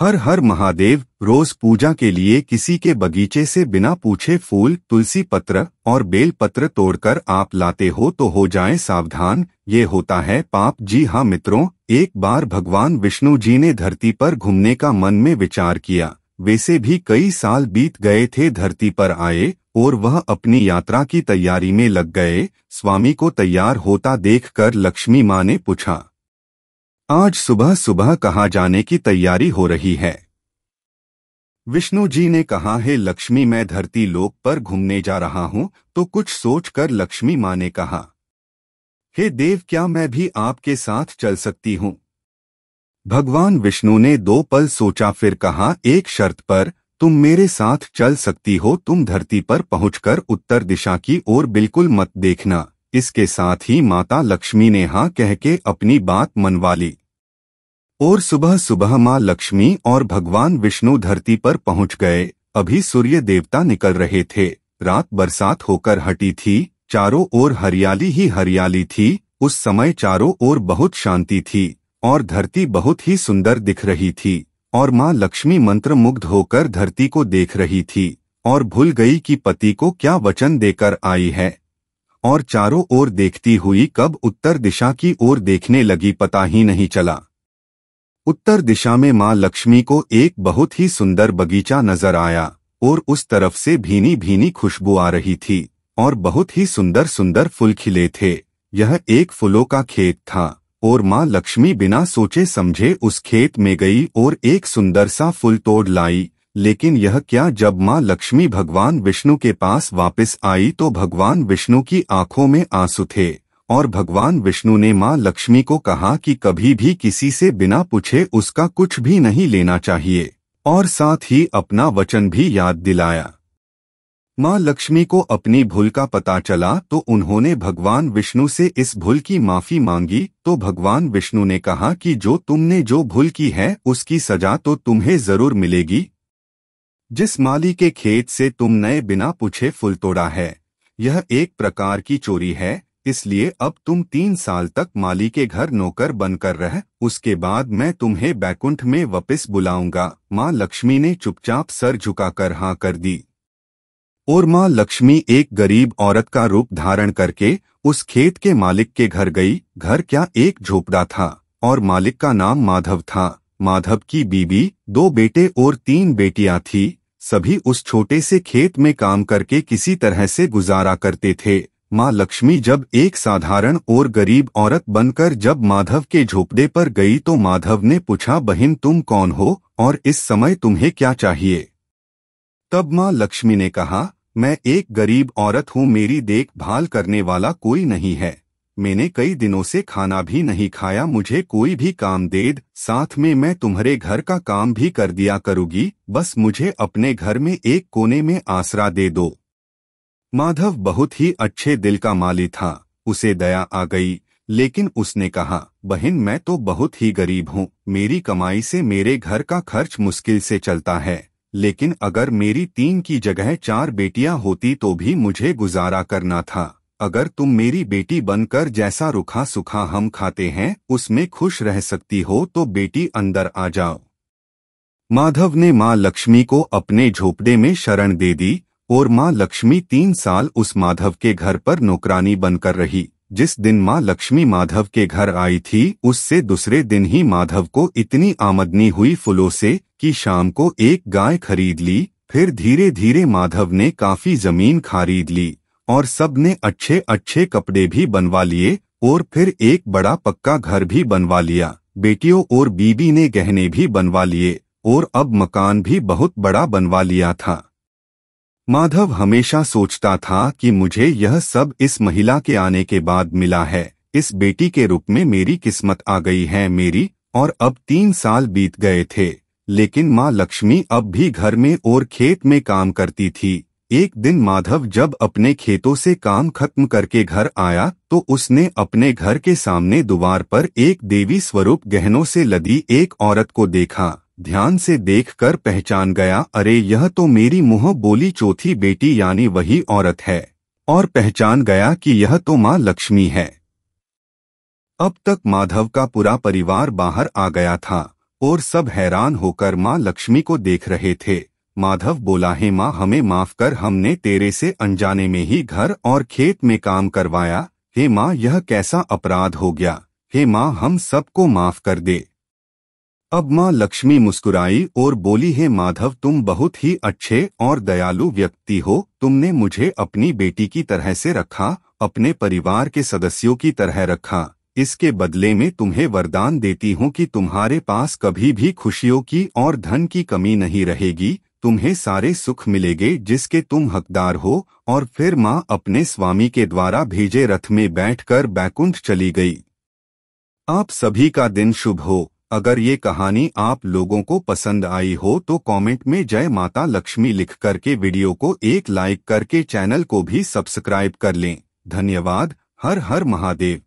हर हर महादेव रोज पूजा के लिए किसी के बगीचे से बिना पूछे फूल तुलसी पत्र और बेल पत्र तोड़कर आप लाते हो तो हो जाए सावधान ये होता है पाप जी हाँ मित्रों एक बार भगवान विष्णु जी ने धरती पर घूमने का मन में विचार किया वैसे भी कई साल बीत गए थे धरती पर आए और वह अपनी यात्रा की तैयारी में लग गए स्वामी को तैयार होता देख लक्ष्मी माँ ने पूछा आज सुबह सुबह कहा जाने की तैयारी हो रही है विष्णु जी ने कहा है लक्ष्मी मैं धरती लोक पर घूमने जा रहा हूँ तो कुछ सोच कर लक्ष्मी माँ ने कहा हे देव क्या मैं भी आपके साथ चल सकती हूँ भगवान विष्णु ने दो पल सोचा फिर कहा एक शर्त पर तुम मेरे साथ चल सकती हो तुम धरती पर पहुंचकर उत्तर दिशा की ओर बिल्कुल मत देखना इसके साथ ही माता लक्ष्मी ने हाँ कह के अपनी बात मनवा ली और सुबह सुबह माँ लक्ष्मी और भगवान विष्णु धरती पर पहुंच गए अभी सूर्य देवता निकल रहे थे रात बरसात होकर हटी थी चारों ओर हरियाली ही हरियाली थी उस समय चारों ओर बहुत शांति थी और धरती बहुत ही सुंदर दिख रही थी और माँ लक्ष्मी मंत्र मुग्ध होकर धरती को देख रही थी और भूल गई कि पति को क्या वचन देकर आई है और चारों ओर देखती हुई कब उत्तर दिशा की ओर देखने लगी पता ही नहीं चला उत्तर दिशा में माँ लक्ष्मी को एक बहुत ही सुंदर बगीचा नजर आया और उस तरफ से भीनी भीनी खुशबू आ रही थी और बहुत ही सुंदर सुंदर फूल खिले थे यह एक फूलों का खेत था और माँ लक्ष्मी बिना सोचे समझे उस खेत में गई और एक सुंदर सा फूल तोड़ लाई लेकिन यह क्या जब माँ लक्ष्मी भगवान विष्णु के पास वापस आई तो भगवान विष्णु की आंखों में आंसू थे और भगवान विष्णु ने मां लक्ष्मी को कहा कि कभी भी किसी से बिना पूछे उसका कुछ भी नहीं लेना चाहिए और साथ ही अपना वचन भी याद दिलाया मां लक्ष्मी को अपनी भूल का पता चला तो उन्होंने भगवान विष्णु से इस भूल की माफी मांगी तो भगवान विष्णु ने कहा कि जो तुमने जो भूल की है उसकी सजा तो तुम्हें जरूर मिलेगी जिस माली के खेत से तुम नए बिना पूछे फुल तोड़ा है यह एक प्रकार की चोरी है इसलिए अब तुम तीन साल तक माली के घर नौकर बनकर रह उसके बाद मैं तुम्हें बैकुंठ में वापस बुलाऊंगा माँ लक्ष्मी ने चुपचाप सर झुकाकर हाँ कर दी और माँ लक्ष्मी एक गरीब औरत का रूप धारण करके उस खेत के मालिक के घर गई घर क्या एक झोपड़ा था और मालिक का नाम माधव था माधव की बीबी दो बेटे और तीन बेटियां थी सभी उस छोटे से खेत में काम करके किसी तरह से गुजारा करते थे माँ लक्ष्मी जब एक साधारण और गरीब औरत बनकर जब माधव के झोपड़े पर गई तो माधव ने पूछा बहन तुम कौन हो और इस समय तुम्हें क्या चाहिए तब माँ लक्ष्मी ने कहा मैं एक गरीब औरत हूँ मेरी देखभाल करने वाला कोई नहीं है मैंने कई दिनों से खाना भी नहीं खाया मुझे कोई भी काम दे साथ में मैं तुम्हारे घर का काम भी कर दिया करूँगी बस मुझे अपने घर में एक कोने में आसरा दे दो माधव बहुत ही अच्छे दिल का माली था उसे दया आ गई लेकिन उसने कहा बहन मैं तो बहुत ही गरीब हूँ मेरी कमाई से मेरे घर का खर्च मुश्किल से चलता है लेकिन अगर मेरी तीन की जगह चार बेटियां होती तो भी मुझे गुजारा करना था अगर तुम मेरी बेटी बनकर जैसा रुखा सुखा हम खाते हैं उसमें खुश रह सकती हो तो बेटी अंदर आ जाओ माधव ने माँ लक्ष्मी को अपने झोपड़े में शरण दे दी और माँ लक्ष्मी तीन साल उस माधव के घर पर नौकरानी बनकर रही जिस दिन माँ लक्ष्मी माधव के घर आई थी उससे दूसरे दिन ही माधव को इतनी आमदनी हुई फूलों से कि शाम को एक गाय खरीद ली फिर धीरे धीरे माधव ने काफी जमीन खरीद ली और सब ने अच्छे अच्छे कपड़े भी बनवा लिए और फिर एक बड़ा पक्का घर भी बनवा लिया बेटियों और बीबी ने गहने भी बनवा लिए और अब मकान भी बहुत बड़ा बनवा लिया था माधव हमेशा सोचता था कि मुझे यह सब इस महिला के आने के बाद मिला है इस बेटी के रूप में मेरी किस्मत आ गई है मेरी और अब तीन साल बीत गए थे लेकिन माँ लक्ष्मी अब भी घर में और खेत में काम करती थी एक दिन माधव जब अपने खेतों से काम खत्म करके घर आया तो उसने अपने घर के सामने दुवार पर एक देवी स्वरूप गहनों से लदी एक औरत को देखा ध्यान से देखकर पहचान गया अरे यह तो मेरी मुंह बोली चौथी बेटी यानी वही औरत है और पहचान गया कि यह तो माँ लक्ष्मी है अब तक माधव का पूरा परिवार बाहर आ गया था और सब हैरान होकर माँ लक्ष्मी को देख रहे थे माधव बोला है माँ हमें माफ कर हमने तेरे से अनजाने में ही घर और खेत में काम करवाया हे माँ यह कैसा अपराध हो गया हे माँ हम सबको माफ कर दे अब माँ लक्ष्मी मुस्कुराई और बोली है माधव तुम बहुत ही अच्छे और दयालु व्यक्ति हो तुमने मुझे अपनी बेटी की तरह से रखा अपने परिवार के सदस्यों की तरह रखा इसके बदले में तुम्हें वरदान देती हूँ कि तुम्हारे पास कभी भी खुशियों की और धन की कमी नहीं रहेगी तुम्हें सारे सुख मिलेंगे जिसके तुम हकदार हो और फिर माँ अपने स्वामी के द्वारा भेजे रथ में बैठकर बैकुंठ चली गई आप सभी का दिन शुभ हो अगर ये कहानी आप लोगों को पसंद आई हो तो कमेंट में जय माता लक्ष्मी लिख करके वीडियो को एक लाइक करके चैनल को भी सब्सक्राइब कर लें धन्यवाद हर हर महादेव